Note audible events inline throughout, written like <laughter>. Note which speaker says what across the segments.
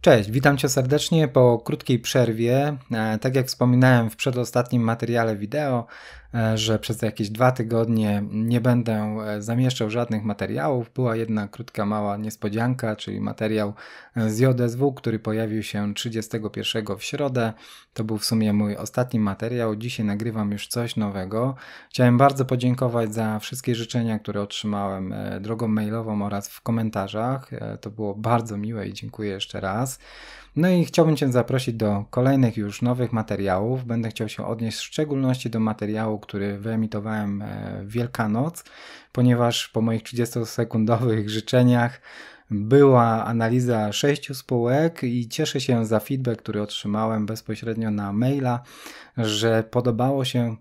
Speaker 1: Cześć, witam Cię serdecznie po krótkiej przerwie. E, tak jak wspominałem w przedostatnim materiale wideo, E, że przez jakieś dwa tygodnie nie będę e, zamieszczał żadnych materiałów. Była jedna krótka, mała niespodzianka, czyli materiał e, z JSW, który pojawił się 31 w środę. To był w sumie mój ostatni materiał. Dzisiaj nagrywam już coś nowego. Chciałem bardzo podziękować za wszystkie życzenia, które otrzymałem drogą mailową oraz w komentarzach. To było bardzo miłe i dziękuję jeszcze raz. No i chciałbym Cię zaprosić do kolejnych już nowych materiałów. Będę chciał się odnieść w szczególności do materiału, który wyemitowałem e, w Wielkanoc, ponieważ po moich 30-sekundowych <laughs> życzeniach była analiza sześciu spółek i cieszę się za feedback, który otrzymałem bezpośrednio na maila, że podobało się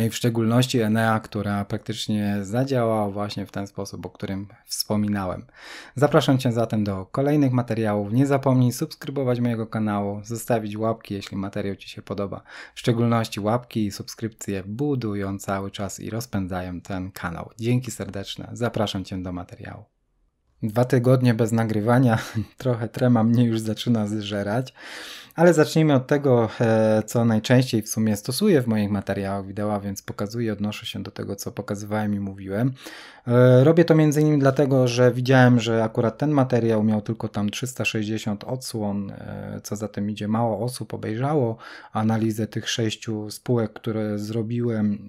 Speaker 1: i w szczególności Enea, która praktycznie zadziałała właśnie w ten sposób, o którym wspominałem. Zapraszam Cię zatem do kolejnych materiałów. Nie zapomnij subskrybować mojego kanału, zostawić łapki, jeśli materiał Ci się podoba. W szczególności łapki i subskrypcje budują cały czas i rozpędzają ten kanał. Dzięki serdeczne, zapraszam Cię do materiału. Dwa tygodnie bez nagrywania, <laughs> trochę trema mnie już zaczyna zżerać, ale zacznijmy od tego, e, co najczęściej w sumie stosuję w moich materiałach wideo, więc pokazuję, odnoszę się do tego, co pokazywałem i mówiłem. E, robię to między innymi dlatego, że widziałem, że akurat ten materiał miał tylko tam 360 odsłon, e, co za tym idzie, mało osób obejrzało analizę tych sześciu spółek, które zrobiłem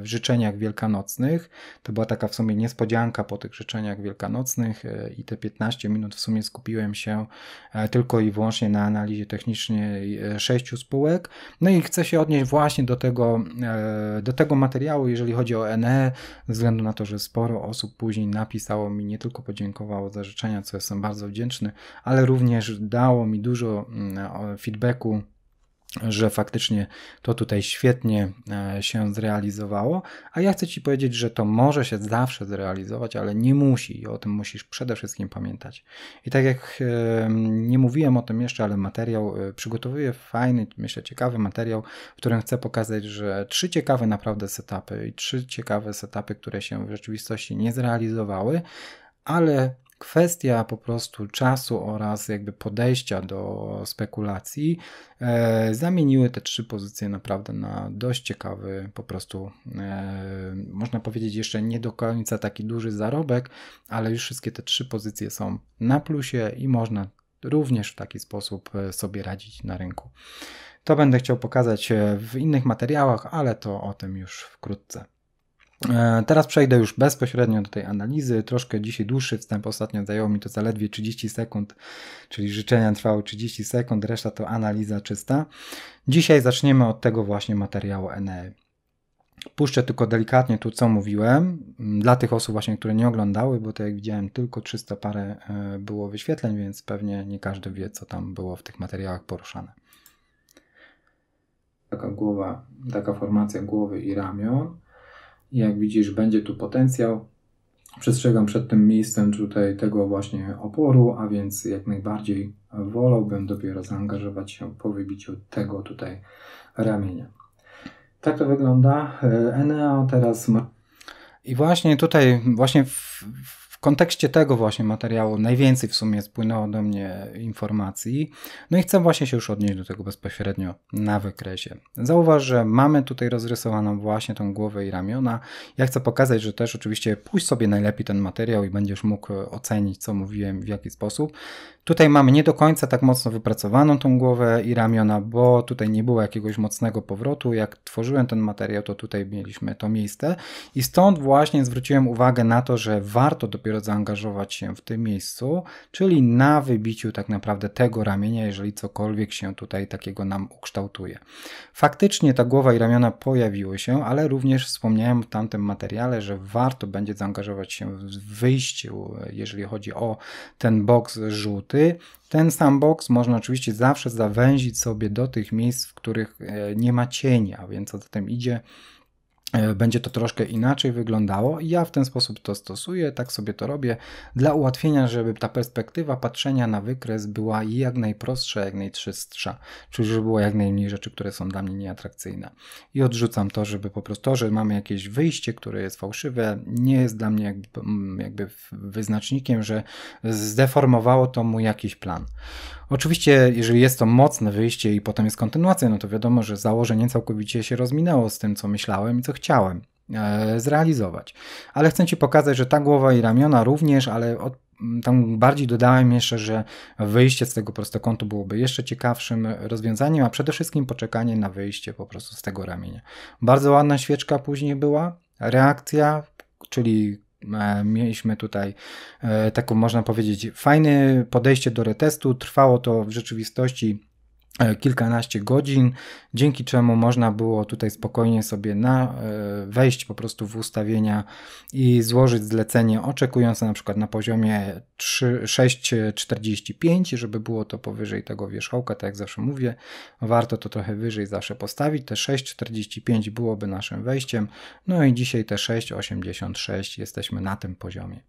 Speaker 1: w życzeniach wielkanocnych. To była taka w sumie niespodzianka po tych życzeniach wielkanocnych i te 15 minut w sumie skupiłem się e, tylko i wyłącznie na analizie technicznej e, sześciu spółek. No i chcę się odnieść właśnie do tego, e, do tego materiału, jeżeli chodzi o NE, ze względu na to, że sporo osób później napisało mi, nie tylko podziękowało za życzenia, co jestem bardzo wdzięczny, ale również dało mi dużo mm, feedbacku że faktycznie to tutaj świetnie e, się zrealizowało, a ja chcę Ci powiedzieć, że to może się zawsze zrealizować, ale nie musi i o tym musisz przede wszystkim pamiętać. I tak jak e, nie mówiłem o tym jeszcze, ale materiał e, przygotowuję fajny, myślę ciekawy materiał, w którym chcę pokazać, że trzy ciekawe naprawdę setupy i trzy ciekawe setupy, które się w rzeczywistości nie zrealizowały, ale kwestia po prostu czasu oraz jakby podejścia do spekulacji e, zamieniły te trzy pozycje naprawdę na dość ciekawy, po prostu e, można powiedzieć jeszcze nie do końca taki duży zarobek, ale już wszystkie te trzy pozycje są na plusie i można również w taki sposób e, sobie radzić na rynku. To będę chciał pokazać e, w innych materiałach, ale to o tym już wkrótce. E, teraz przejdę już bezpośrednio do tej analizy. Troszkę dzisiaj dłuższy wstęp, ostatnio zajęło mi to zaledwie 30 sekund, czyli życzenia trwały 30 sekund, reszta to analiza czysta. Dzisiaj zaczniemy od tego właśnie materiału NE. Puszczę tylko delikatnie tu, co mówiłem. Dla tych osób właśnie, które nie oglądały, bo to jak widziałem, tylko 300 parę e, było wyświetleń, więc pewnie nie każdy wie, co tam było w tych materiałach poruszane. Taka głowa, taka formacja głowy i ramion jak widzisz, będzie tu potencjał. Przestrzegam przed tym miejscem tutaj tego właśnie oporu, a więc jak najbardziej wolałbym dopiero zaangażować się po wybiciu tego tutaj ramienia. Tak to wygląda. E, Enea teraz ma... I właśnie tutaj, właśnie w kontekście tego właśnie materiału najwięcej w sumie spłynęło do mnie informacji. No i chcę właśnie się już odnieść do tego bezpośrednio na wykresie. Zauważ, że mamy tutaj rozrysowaną właśnie tą głowę i ramiona. Ja chcę pokazać, że też oczywiście pójść sobie najlepiej ten materiał i będziesz mógł ocenić, co mówiłem, w jaki sposób. Tutaj mamy nie do końca tak mocno wypracowaną tą głowę i ramiona, bo tutaj nie było jakiegoś mocnego powrotu. Jak tworzyłem ten materiał, to tutaj mieliśmy to miejsce i stąd właśnie zwróciłem uwagę na to, że warto dopiero zaangażować się w tym miejscu, czyli na wybiciu tak naprawdę tego ramienia, jeżeli cokolwiek się tutaj takiego nam ukształtuje. Faktycznie ta głowa i ramiona pojawiły się, ale również wspomniałem w tamtym materiale, że warto będzie zaangażować się w wyjściu, jeżeli chodzi o ten boks żółty roboty. Ten sandbox można oczywiście zawsze zawęzić sobie do tych miejsc, w których e, nie ma cienia, więc co za tym idzie, E, będzie to troszkę inaczej wyglądało. Ja w ten sposób to stosuję, tak sobie to robię, dla ułatwienia, żeby ta perspektywa patrzenia na wykres była jak najprostsza, jak najczystsza, czyli żeby było jak najmniej rzeczy, które są dla mnie nieatrakcyjne. I odrzucam to, żeby po prostu to, że mamy jakieś wyjście, które jest fałszywe, nie jest dla mnie jakby, mm, jakby wyznacznikiem, że zdeformowało to mu jakiś plan. Oczywiście, jeżeli jest to mocne wyjście i potem jest kontynuacja, no to wiadomo, że założenie całkowicie się rozminęło z tym, co myślałem i co chciałem e, zrealizować. Ale chcę Ci pokazać, że ta głowa i ramiona również, ale od, tam bardziej dodałem jeszcze, że wyjście z tego prostokątu byłoby jeszcze ciekawszym rozwiązaniem, a przede wszystkim poczekanie na wyjście po prostu z tego ramienia. Bardzo ładna świeczka później była, reakcja, czyli e, mieliśmy tutaj e, taką, można powiedzieć, fajne podejście do retestu. Trwało to w rzeczywistości E, kilkanaście godzin, dzięki czemu można było tutaj spokojnie sobie na, e, wejść po prostu w ustawienia i złożyć zlecenie oczekujące na przykład na poziomie 6,45, żeby było to powyżej tego wierzchołka, tak jak zawsze mówię, warto to trochę wyżej zawsze postawić, te 6,45 byłoby naszym wejściem, no i dzisiaj te 6,86 jesteśmy na tym poziomie.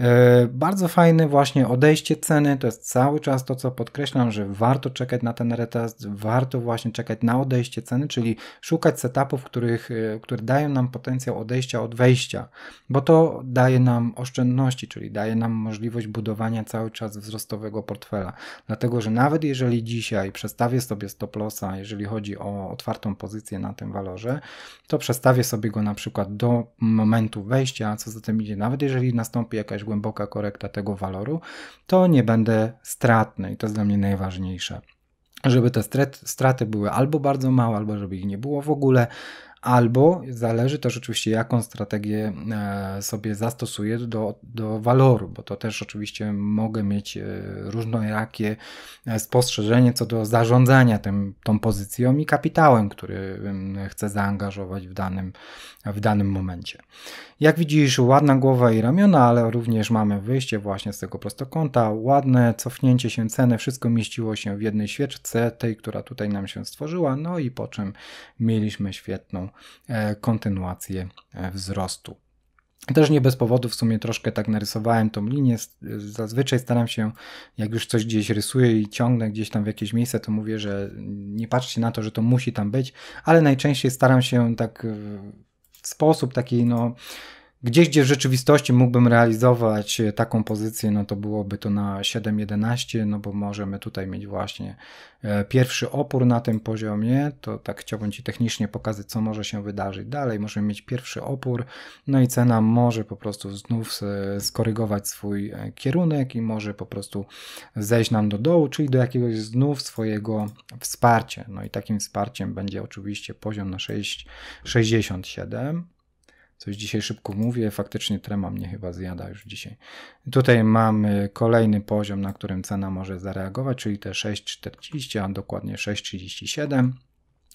Speaker 1: E, bardzo fajne właśnie odejście ceny, to jest cały czas to, co podkreślam, że warto czekać na ten retest, warto właśnie czekać na odejście ceny, czyli szukać setupów, których, e, które dają nam potencjał odejścia od wejścia, bo to daje nam oszczędności, czyli daje nam możliwość budowania cały czas wzrostowego portfela. Dlatego, że nawet jeżeli dzisiaj przestawię sobie stop lossa, jeżeli chodzi o otwartą pozycję na tym walorze, to przestawię sobie go na przykład do momentu wejścia, co za tym idzie, nawet jeżeli nastąpi jakaś głęboka korekta tego waloru, to nie będę stratny i to jest dla mnie najważniejsze żeby te straty były albo bardzo małe, albo żeby ich nie było w ogóle albo zależy też oczywiście, jaką strategię e, sobie zastosuję do, do waloru, bo to też oczywiście mogę mieć e, różnorakie e, spostrzeżenie co do zarządzania tym, tą pozycją i kapitałem, który chcę zaangażować w danym, w danym momencie. Jak widzisz, ładna głowa i ramiona, ale również mamy wyjście właśnie z tego prostokąta, ładne cofnięcie się ceny, wszystko mieściło się w jednej świeczce, tej, która tutaj nam się stworzyła, no i po czym mieliśmy świetną E, kontynuację e, wzrostu. Też nie bez powodu w sumie troszkę tak narysowałem tą linię. Zazwyczaj staram się, jak już coś gdzieś rysuję i ciągnę gdzieś tam w jakieś miejsce, to mówię, że nie patrzcie na to, że to musi tam być, ale najczęściej staram się tak w sposób taki no Gdzieś, gdzie w rzeczywistości mógłbym realizować e, taką pozycję, no to byłoby to na 7.11. no bo możemy tutaj mieć właśnie e, pierwszy opór na tym poziomie, to tak chciałbym Ci technicznie pokazać, co może się wydarzyć dalej. Możemy mieć pierwszy opór, no i cena może po prostu znów e, skorygować swój kierunek i może po prostu zejść nam do dołu, czyli do jakiegoś znów swojego wsparcia. No i takim wsparciem będzie oczywiście poziom na 6,67 Coś dzisiaj szybko mówię, faktycznie trema mnie chyba zjada już dzisiaj. Tutaj mamy kolejny poziom, na którym cena może zareagować, czyli te 6,40, a dokładnie 6,37.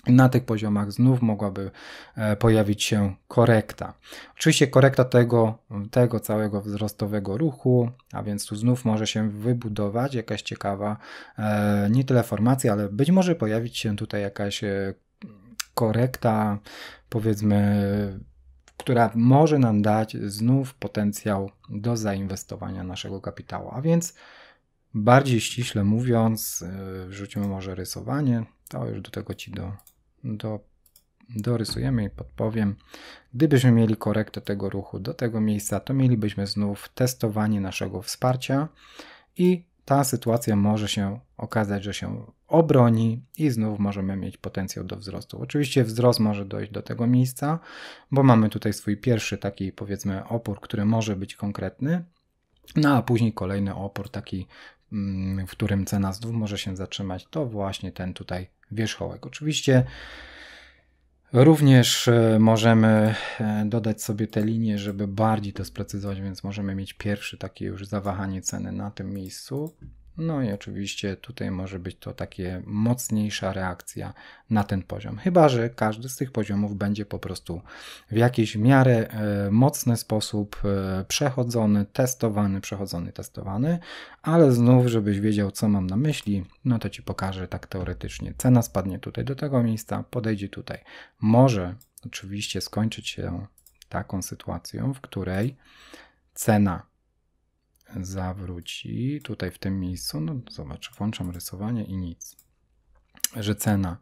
Speaker 1: Na tych poziomach znów mogłaby e, pojawić się korekta. Oczywiście korekta tego, tego całego wzrostowego ruchu, a więc tu znów może się wybudować jakaś ciekawa, e, nie tyle formacja, ale być może pojawić się tutaj jakaś e, korekta, powiedzmy która może nam dać znów potencjał do zainwestowania naszego kapitału. A więc bardziej ściśle mówiąc, y, wrzućmy może rysowanie, to już do tego ci do, do, dorysujemy i podpowiem. Gdybyśmy mieli korektę tego ruchu do tego miejsca, to mielibyśmy znów testowanie naszego wsparcia i ta sytuacja może się okazać, że się obroni i znów możemy mieć potencjał do wzrostu. Oczywiście wzrost może dojść do tego miejsca, bo mamy tutaj swój pierwszy taki powiedzmy opór, który może być konkretny, no a później kolejny opór taki, mm, w którym cena znów może się zatrzymać, to właśnie ten tutaj wierzchołek. Oczywiście Również e, możemy e, dodać sobie te linie, żeby bardziej to sprecyzować, więc możemy mieć pierwszy takie już zawahanie ceny na tym miejscu, no i oczywiście tutaj może być to takie mocniejsza reakcja na ten poziom. Chyba, że każdy z tych poziomów będzie po prostu w jakiś w miarę e, mocny sposób e, przechodzony, testowany, przechodzony, testowany, ale znów, żebyś wiedział, co mam na myśli, no to ci pokażę tak teoretycznie. Cena spadnie tutaj do tego miejsca, podejdzie tutaj. Może oczywiście skończyć się taką sytuacją, w której cena zawróci tutaj w tym miejscu, no zobacz, włączam rysowanie i nic, że cena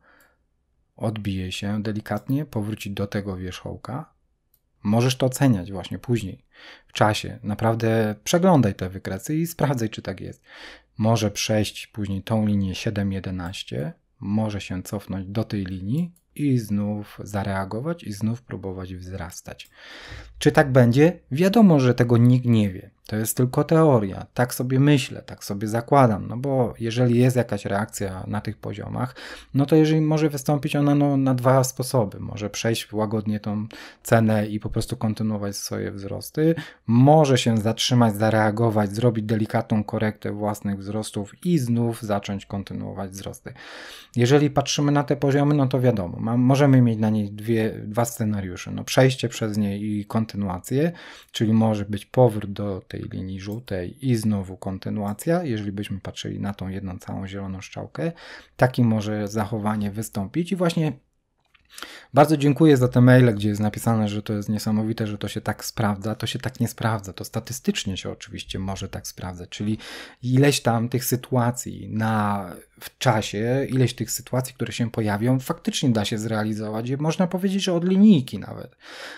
Speaker 1: odbije się delikatnie, powróci do tego wierzchołka. Możesz to oceniać właśnie później, w czasie. Naprawdę przeglądaj te wykresy i sprawdzaj, czy tak jest. Może przejść później tą linię 7.11, może się cofnąć do tej linii i znów zareagować i znów próbować wzrastać. Czy tak będzie? Wiadomo, że tego nikt nie wie. To jest tylko teoria. Tak sobie myślę, tak sobie zakładam, no bo jeżeli jest jakaś reakcja na tych poziomach, no to jeżeli może wystąpić ona no, na dwa sposoby. Może przejść łagodnie tą cenę i po prostu kontynuować swoje wzrosty, może się zatrzymać, zareagować, zrobić delikatną korektę własnych wzrostów i znów zacząć kontynuować wzrosty. Jeżeli patrzymy na te poziomy, no to wiadomo, ma, możemy mieć na niej dwie, dwa scenariusze. No przejście przez nie i kontynuację, czyli może być powrót do tej tej linii żółtej i znowu kontynuacja, jeżeli byśmy patrzyli na tą jedną całą zieloną strzałkę, takie może zachowanie wystąpić i właśnie bardzo dziękuję za te maile, gdzie jest napisane, że to jest niesamowite, że to się tak sprawdza. To się tak nie sprawdza. To statystycznie się oczywiście może tak sprawdzać, czyli ileś tam tych sytuacji na, w czasie, ileś tych sytuacji, które się pojawią, faktycznie da się zrealizować. Można powiedzieć, że od linijki nawet.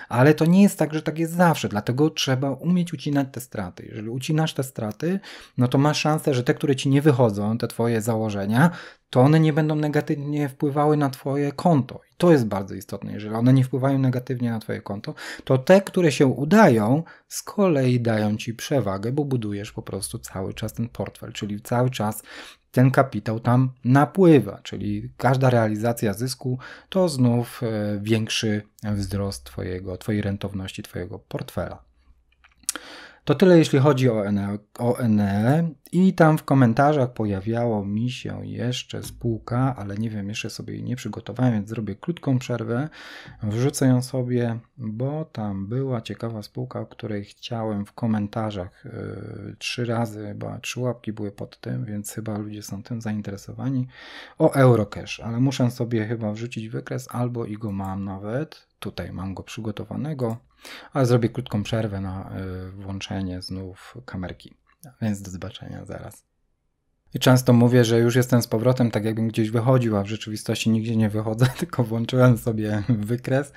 Speaker 1: Ale to nie jest tak, że tak jest zawsze. Dlatego trzeba umieć ucinać te straty. Jeżeli ucinasz te straty, no to masz szansę, że te, które ci nie wychodzą, te twoje założenia, to one nie będą negatywnie wpływały na Twoje konto. I to jest bardzo istotne. Jeżeli one nie wpływają negatywnie na Twoje konto, to te, które się udają, z kolei dają Ci przewagę, bo budujesz po prostu cały czas ten portfel, czyli cały czas ten kapitał tam napływa, czyli każda realizacja zysku to znów e, większy wzrost twojego, Twojej rentowności, Twojego portfela. To tyle jeśli chodzi o, NL, I tam w komentarzach pojawiało mi się jeszcze spółka, ale nie wiem, jeszcze sobie jej nie przygotowałem, więc zrobię krótką przerwę. Wrzucę ją sobie, bo tam była ciekawa spółka, o której chciałem w komentarzach yy, trzy razy, chyba trzy łapki były pod tym, więc chyba ludzie są tym zainteresowani. O Eurocash, ale muszę sobie chyba wrzucić wykres albo i go mam nawet Tutaj mam go przygotowanego, ale zrobię krótką przerwę na y, włączenie znów kamerki. Więc do zobaczenia zaraz. I często mówię, że już jestem z powrotem, tak jakbym gdzieś wychodził, a w rzeczywistości nigdzie nie wychodzę, <laughs> tylko włączyłem sobie wykres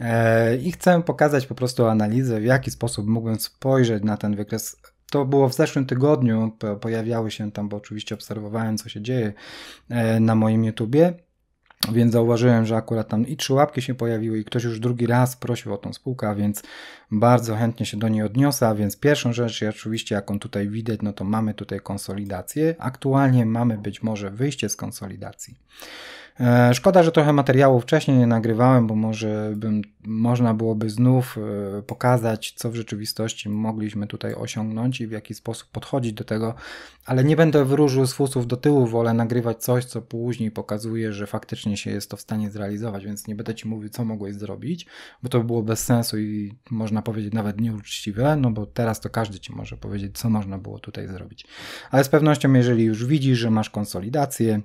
Speaker 1: e, i chcę pokazać po prostu analizę, w jaki sposób mógłbym spojrzeć na ten wykres to było w zeszłym tygodniu, pojawiały się tam, bo oczywiście obserwowałem, co się dzieje e, na moim YouTubie. Więc zauważyłem, że akurat tam i trzy łapki się pojawiły i ktoś już drugi raz prosił o tą spółkę, a więc bardzo chętnie się do niej odniosę, a więc pierwszą rzecz oczywiście jaką tutaj widać, no to mamy tutaj konsolidację. Aktualnie mamy być może wyjście z konsolidacji. E, szkoda, że trochę materiału wcześniej nie nagrywałem, bo może bym, można byłoby znów e, pokazać, co w rzeczywistości mogliśmy tutaj osiągnąć i w jaki sposób podchodzić do tego, ale nie będę wróżył z fusów do tyłu, wolę nagrywać coś, co później pokazuje, że faktycznie się jest to w stanie zrealizować, więc nie będę Ci mówił, co mogłeś zrobić, bo to by było bez sensu i można powiedzieć nawet nieuczciwe, no bo teraz to każdy Ci może powiedzieć, co można było tutaj zrobić. Ale z pewnością, jeżeli już widzisz, że masz konsolidację,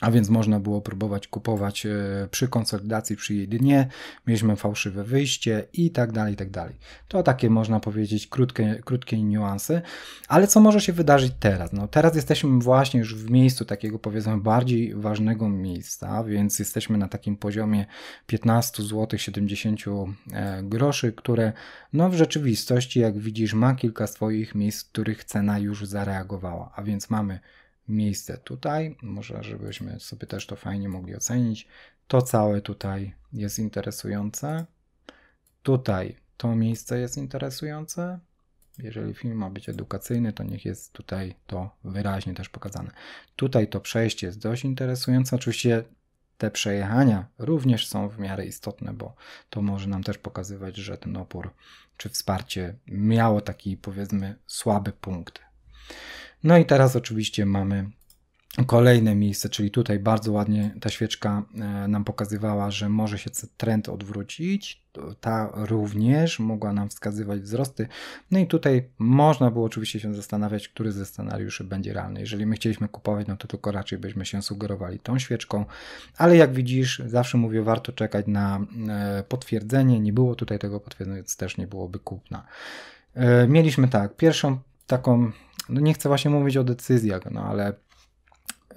Speaker 1: a więc można było próbować kupować e, przy konsolidacji, przy jej dnie, mieliśmy fałszywe wyjście i tak dalej, i tak dalej. To takie można powiedzieć krótkie, krótkie niuanse, ale co może się wydarzyć teraz? No teraz jesteśmy właśnie już w miejscu takiego powiedzmy bardziej ważnego miejsca, więc jesteśmy na takim poziomie 15 zł 70 groszy, które no w rzeczywistości jak widzisz ma kilka swoich miejsc, w których cena już zareagowała, a więc mamy miejsce tutaj. Może, żebyśmy sobie też to fajnie mogli ocenić. To całe tutaj jest interesujące. Tutaj to miejsce jest interesujące. Jeżeli film ma być edukacyjny, to niech jest tutaj to wyraźnie też pokazane. Tutaj to przejście jest dość interesujące. Oczywiście te przejechania również są w miarę istotne, bo to może nam też pokazywać, że ten opór czy wsparcie miało taki powiedzmy słaby punkt. No i teraz oczywiście mamy Kolejne miejsce, czyli tutaj bardzo ładnie ta świeczka e, nam pokazywała, że może się trend odwrócić. Ta również mogła nam wskazywać wzrosty. No i tutaj można było oczywiście się zastanawiać, który ze scenariuszy będzie realny. Jeżeli my chcieliśmy kupować, no to tylko raczej byśmy się sugerowali tą świeczką. Ale jak widzisz, zawsze mówię, warto czekać na e, potwierdzenie. Nie było tutaj tego potwierdzenia, więc też nie byłoby kupna. E, mieliśmy tak, pierwszą taką no nie chcę właśnie mówić o decyzjach, no ale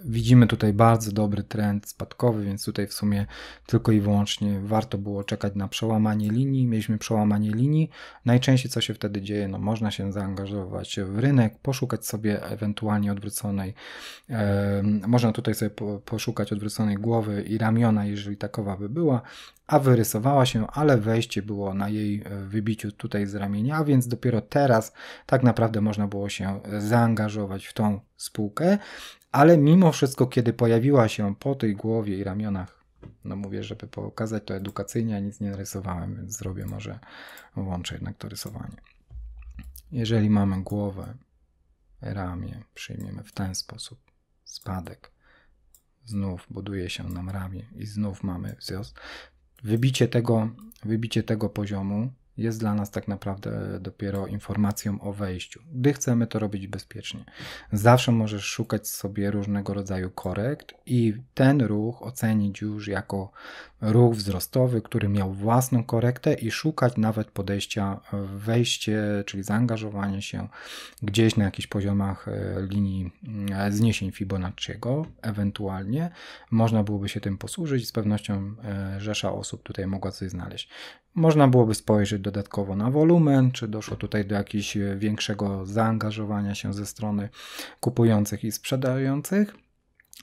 Speaker 1: Widzimy tutaj bardzo dobry trend spadkowy, więc tutaj w sumie tylko i wyłącznie warto było czekać na przełamanie linii. Mieliśmy przełamanie linii. Najczęściej co się wtedy dzieje? No, można się zaangażować w rynek, poszukać sobie ewentualnie odwróconej, e, można tutaj sobie po, poszukać odwróconej głowy i ramiona, jeżeli takowa by była, a wyrysowała się, ale wejście było na jej e, wybiciu tutaj z ramienia, więc dopiero teraz tak naprawdę można było się zaangażować w tą spółkę ale mimo wszystko, kiedy pojawiła się po tej głowie i ramionach, no mówię, żeby pokazać to edukacyjnie, a nic nie narysowałem, więc zrobię może, włączę jednak to rysowanie. Jeżeli mamy głowę, ramię, przyjmiemy w ten sposób, spadek, znów buduje się nam ramię i znów mamy wzrost, wybicie tego, wybicie tego poziomu jest dla nas tak naprawdę dopiero informacją o wejściu, gdy chcemy to robić bezpiecznie. Zawsze możesz szukać sobie różnego rodzaju korekt i ten ruch ocenić już jako ruch wzrostowy, który miał własną korektę i szukać nawet podejścia wejście, czyli zaangażowanie się gdzieś na jakichś poziomach e, linii e, zniesień Fibonacciego, ewentualnie można byłoby się tym posłużyć, z pewnością e, rzesza osób tutaj mogła coś znaleźć. Można byłoby spojrzeć dodatkowo na wolumen, czy doszło tutaj do jakiegoś e, większego zaangażowania się ze strony kupujących i sprzedających.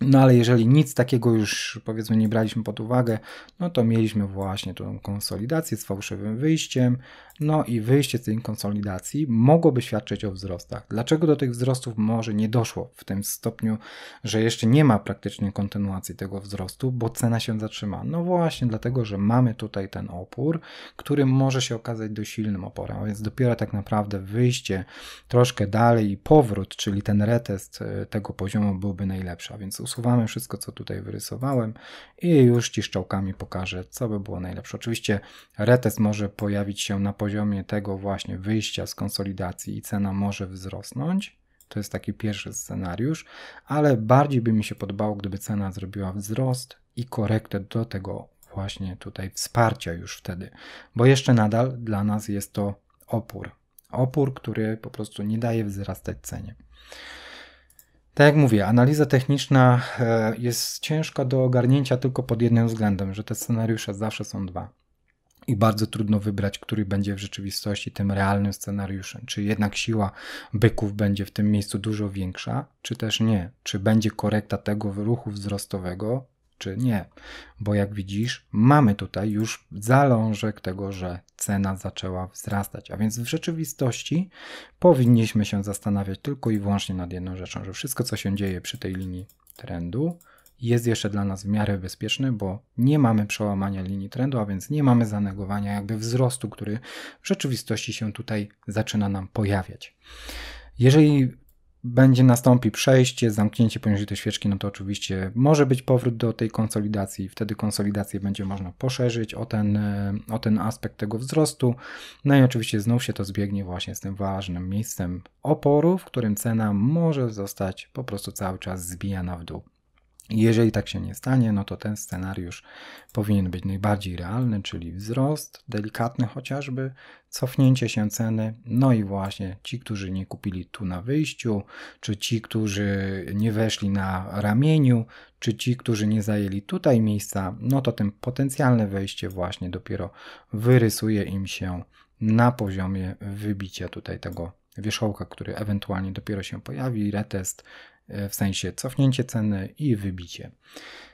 Speaker 1: No ale jeżeli nic takiego już powiedzmy nie braliśmy pod uwagę, no to mieliśmy właśnie tą konsolidację z fałszywym wyjściem, no i wyjście z tej konsolidacji mogłoby świadczyć o wzrostach. Dlaczego do tych wzrostów może nie doszło w tym stopniu, że jeszcze nie ma praktycznie kontynuacji tego wzrostu, bo cena się zatrzyma? No właśnie dlatego, że mamy tutaj ten opór, który może się okazać dość silnym oporem, a więc dopiero tak naprawdę wyjście troszkę dalej i powrót, czyli ten retest e, tego poziomu byłby najlepszy. A więc usuwamy wszystko, co tutaj wyrysowałem i już ci szczałkami pokażę, co by było najlepsze. Oczywiście retest może pojawić się na poziomie poziomie tego właśnie wyjścia z konsolidacji i cena może wzrosnąć. To jest taki pierwszy scenariusz, ale bardziej by mi się podobało, gdyby cena zrobiła wzrost i korektę do tego właśnie tutaj wsparcia już wtedy, bo jeszcze nadal dla nas jest to opór. Opór, który po prostu nie daje wzrastać cenie. Tak jak mówię, analiza techniczna e, jest ciężka do ogarnięcia tylko pod jednym względem, że te scenariusze zawsze są dwa i bardzo trudno wybrać, który będzie w rzeczywistości tym realnym scenariuszem. Czy jednak siła byków będzie w tym miejscu dużo większa, czy też nie? Czy będzie korekta tego ruchu wzrostowego, czy nie? Bo jak widzisz, mamy tutaj już zalążek tego, że cena zaczęła wzrastać. A więc w rzeczywistości powinniśmy się zastanawiać tylko i wyłącznie nad jedną rzeczą, że wszystko, co się dzieje przy tej linii trendu, jest jeszcze dla nas w miarę bezpieczny, bo nie mamy przełamania linii trendu, a więc nie mamy zanegowania jakby wzrostu, który w rzeczywistości się tutaj zaczyna nam pojawiać. Jeżeli będzie nastąpi przejście, zamknięcie poniżej tej świeczki, no to oczywiście może być powrót do tej konsolidacji. Wtedy konsolidację będzie można poszerzyć o ten, e, o ten aspekt tego wzrostu. No i oczywiście znów się to zbiegnie właśnie z tym ważnym miejscem oporu, w którym cena może zostać po prostu cały czas zbijana w dół. Jeżeli tak się nie stanie, no to ten scenariusz powinien być najbardziej realny, czyli wzrost, delikatny chociażby, cofnięcie się ceny, no i właśnie ci, którzy nie kupili tu na wyjściu, czy ci, którzy nie weszli na ramieniu, czy ci, którzy nie zajęli tutaj miejsca, no to tym potencjalne wejście właśnie dopiero wyrysuje im się na poziomie wybicia tutaj tego wierzchołka, który ewentualnie dopiero się pojawi, retest E, w sensie cofnięcie ceny i wybicie.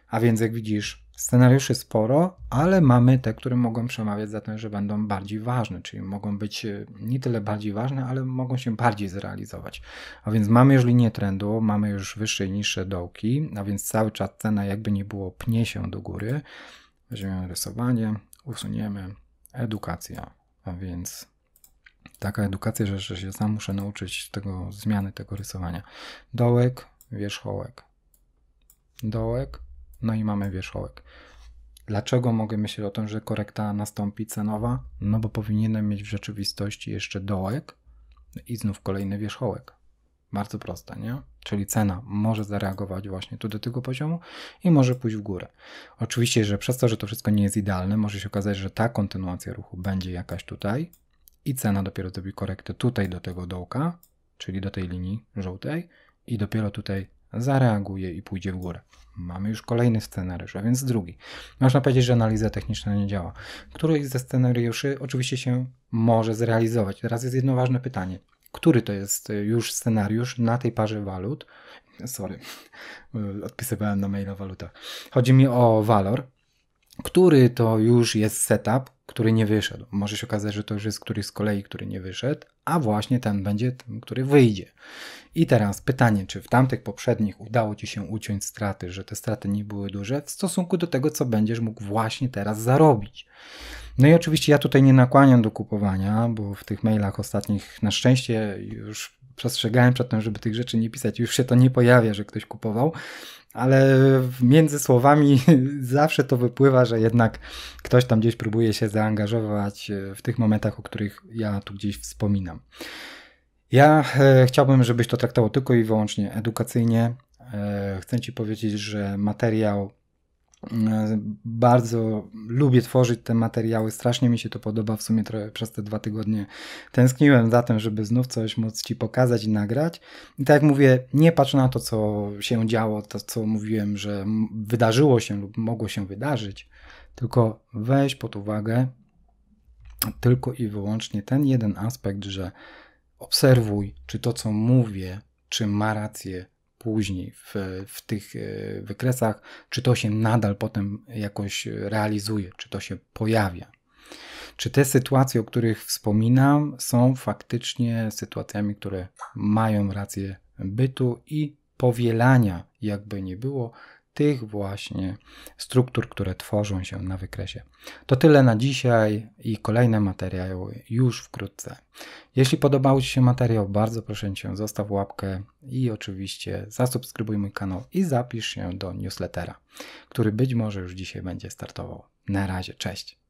Speaker 1: A więc jak widzisz, scenariuszy sporo, ale mamy te, które mogą przemawiać za tym, że będą bardziej ważne, czyli mogą być e, nie tyle bardziej ważne, ale mogą się bardziej zrealizować. A więc mamy już linię trendu, mamy już wyższe i niższe dołki, a więc cały czas cena jakby nie było pnie się do góry. Weźmiemy rysowanie, usuniemy, edukacja, a więc taka edukacja, że, że się sam muszę nauczyć tego zmiany tego rysowania. Dołek, wierzchołek. Dołek, no i mamy wierzchołek. Dlaczego mogę myśleć o tym, że korekta nastąpi cenowa? No bo powinienem mieć w rzeczywistości jeszcze dołek i znów kolejny wierzchołek. Bardzo proste, nie? Czyli cena może zareagować właśnie tu do tego poziomu i może pójść w górę. Oczywiście, że przez to, że to wszystko nie jest idealne, może się okazać, że ta kontynuacja ruchu będzie jakaś tutaj, i cena dopiero zrobi korektę tutaj do tego dołka, czyli do tej linii żółtej i dopiero tutaj zareaguje i pójdzie w górę. Mamy już kolejny scenariusz, a więc drugi. Można powiedzieć, że analiza techniczna nie działa. Któryś ze scenariuszy oczywiście się może zrealizować. Teraz jest jedno ważne pytanie. Który to jest e, już scenariusz na tej parze walut? Sorry, <laughs> odpisywałem na maila waluta. Chodzi mi o walor. Który to już jest setup, który nie wyszedł. Może się okazać, że to już jest któryś z kolei, który nie wyszedł, a właśnie ten będzie ten, który wyjdzie. I teraz pytanie, czy w tamtych poprzednich udało Ci się uciąć straty, że te straty nie były duże w stosunku do tego, co będziesz mógł właśnie teraz zarobić. No i oczywiście ja tutaj nie nakłaniam do kupowania, bo w tych mailach ostatnich na szczęście już przestrzegałem przed tym, żeby tych rzeczy nie pisać. Już się to nie pojawia, że ktoś kupował ale między słowami <laughs> zawsze to wypływa, że jednak ktoś tam gdzieś próbuje się zaangażować e, w tych momentach, o których ja tu gdzieś wspominam. Ja e, chciałbym, żebyś to traktował tylko i wyłącznie edukacyjnie. E, chcę Ci powiedzieć, że materiał bardzo lubię tworzyć te materiały, strasznie mi się to podoba. W sumie trochę przez te dwa tygodnie tęskniłem za tym, żeby znów coś móc Ci pokazać i nagrać. I tak jak mówię, nie patrz na to, co się działo, to co mówiłem, że wydarzyło się lub mogło się wydarzyć, tylko weź pod uwagę tylko i wyłącznie ten jeden aspekt, że obserwuj, czy to, co mówię, czy ma rację, później w, w tych e, wykresach, czy to się nadal potem jakoś realizuje, czy to się pojawia. Czy te sytuacje, o których wspominam, są faktycznie sytuacjami, które mają rację bytu i powielania, jakby nie było, tych właśnie struktur, które tworzą się na wykresie. To tyle na dzisiaj i kolejne materiały już wkrótce. Jeśli podobał Ci się materiał, bardzo proszę Cię, zostaw łapkę i oczywiście zasubskrybuj mój kanał i zapisz się do newslettera, który być może już dzisiaj będzie startował. Na razie, cześć!